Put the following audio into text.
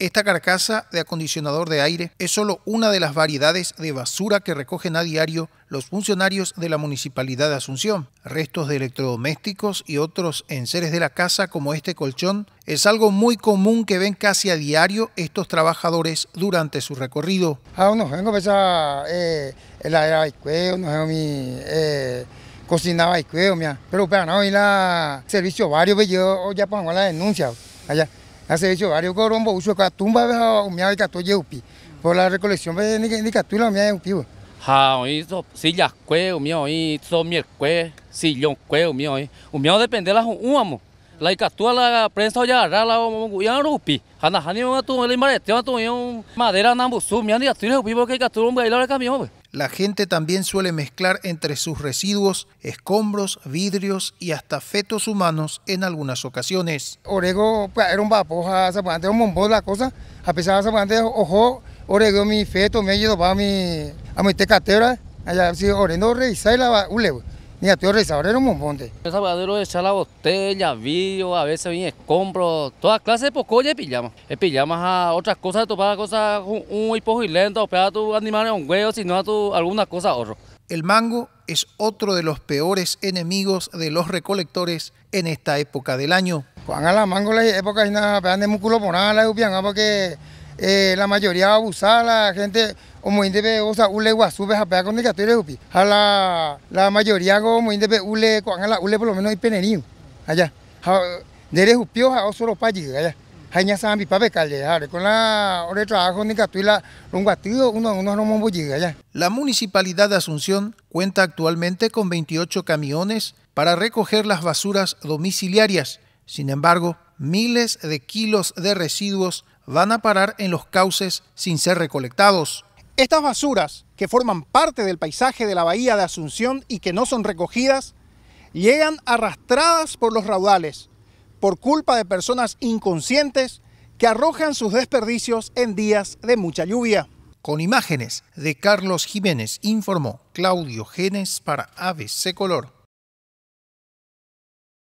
Esta carcasa de acondicionador de aire es solo una de las variedades de basura que recogen a diario los funcionarios de la Municipalidad de Asunción. Restos de electrodomésticos y otros enseres de la casa como este colchón es algo muy común que ven casi a diario estos trabajadores durante su recorrido. Ah, no, vengo a no eh, mi eh, cocinaba Pero para no ir servicio varios, pues, yo ya pongo la denuncia allá hace hecho varios corombo uso ka tumba ha umia ka to yeupi por la recolección de ni ni ka tula umia yeupi ha hoy so silla cue umia hoy so mier cue sillón cue umia hoy umia depende la uamo la ka tu la prensa ya ra la ya rupi hana hani tu el mare te este tu madera nambu su umia ni ka upi porque ka tu umia la ka la gente también suele mezclar entre sus residuos escombros, vidrios y hasta fetos humanos en algunas ocasiones. Orego pues, era un vapo, de un bombón la cosa, a pesar de ojo, orego mi feto, me ayudó para a mi tecatera, allá si la Mira, tío, restaurar un monte. El zapatero echar la botella, vidrio, a veces bien escombros, todas clases de pocoya y pillamos, El pijamas a otras cosas, topar cosas, un, un y lento, pegar a tu animal a un huevo, sino a tu alguna cosa otro. El mango es otro de los peores enemigos de los recolectores en esta época del año. Juan a la mango la época de músculo por nada, la ah, porque eh, la mayoría abusaba la gente omoinde sea, ule a japea con de jupi. A la, la mayoría como pe ule cuanga la ule por lo menos hay penerío allá. de jupio a oso los payos allá. sambi pape calle, con la hora de trabajo negatuila un uno uno no momboyiga allá. La municipalidad de Asunción cuenta actualmente con 28 camiones para recoger las basuras domiciliarias. Sin embargo, miles de kilos de residuos van a parar en los cauces sin ser recolectados. Estas basuras, que forman parte del paisaje de la bahía de Asunción y que no son recogidas, llegan arrastradas por los raudales, por culpa de personas inconscientes que arrojan sus desperdicios en días de mucha lluvia. Con imágenes de Carlos Jiménez informó Claudio Genes para ABC Color.